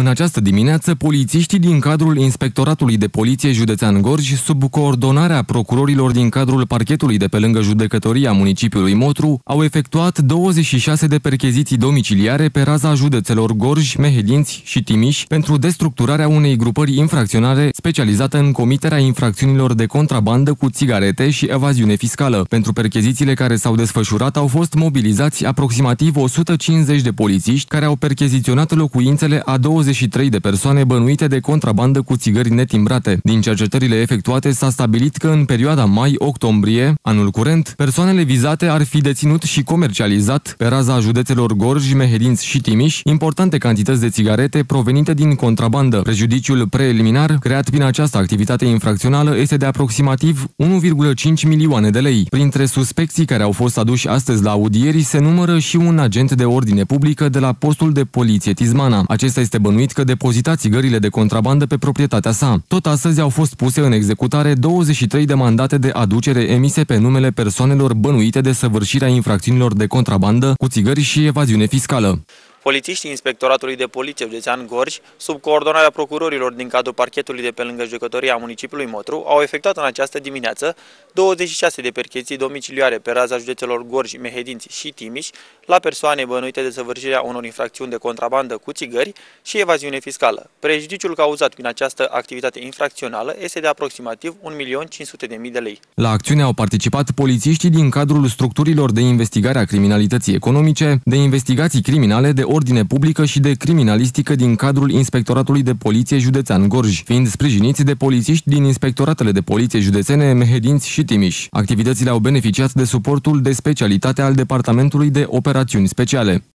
În această dimineață, polițiștii din cadrul Inspectoratului de Poliție Județean Gorj, sub coordonarea procurorilor din cadrul parchetului de pe lângă judecătoria municipiului Motru, au efectuat 26 de percheziții domiciliare pe raza județelor Gorj, Mehedinți și Timiș pentru destructurarea unei grupări infracționale specializată în comiterea infracțiunilor de contrabandă cu țigarete și evaziune fiscală. Pentru perchezițiile care s-au desfășurat au fost mobilizați aproximativ 150 de polițiști care au percheziționat locuințele a 20 23 de persoane bănuite de contrabandă cu țigări netimbrate. Din cercetările efectuate s-a stabilit că în perioada mai-octombrie, anul curent, persoanele vizate ar fi deținut și comercializat pe raza județelor Gorj, Mehedinț și Timiș importante cantități de țigarete provenite din contrabandă. Prejudiciul preliminar creat prin această activitate infracțională este de aproximativ 1,5 milioane de lei. Printre suspecții care au fost aduși astăzi la audieri se numără și un agent de ordine publică de la postul de poliție Tizmana. Acesta este bănuit bănuit că depozita țigările de contrabandă pe proprietatea sa. Tot astăzi au fost puse în executare 23 de mandate de aducere emise pe numele persoanelor bănuite de săvârșirea infracțiunilor de contrabandă cu țigări și evaziune fiscală. Polițiștii Inspectoratului de Poliție Județean Gorj, sub coordonarea procurorilor din cadrul parchetului de pe lângă judecătoria municipiului Motru, au efectuat în această dimineață 26 de percheții domiciliare pe raza județelor Gorj, Mehedinți și Timiș la persoane bănuite de săvârșirea unor infracțiuni de contrabandă cu țigări și evaziune fiscală. Prejudiciul cauzat prin această activitate infracțională este de aproximativ 1.500.000 de lei. La acțiune au participat polițiștii din cadrul structurilor de investigare a criminalității economice, de investigații criminale de ordine publică și de criminalistică din cadrul Inspectoratului de Poliție Județean Gorj, fiind sprijiniți de polițiști din Inspectoratele de Poliție Județene Mehedinți și Timiș. Activitățile au beneficiat de suportul de specialitate al Departamentului de Operațiuni Speciale.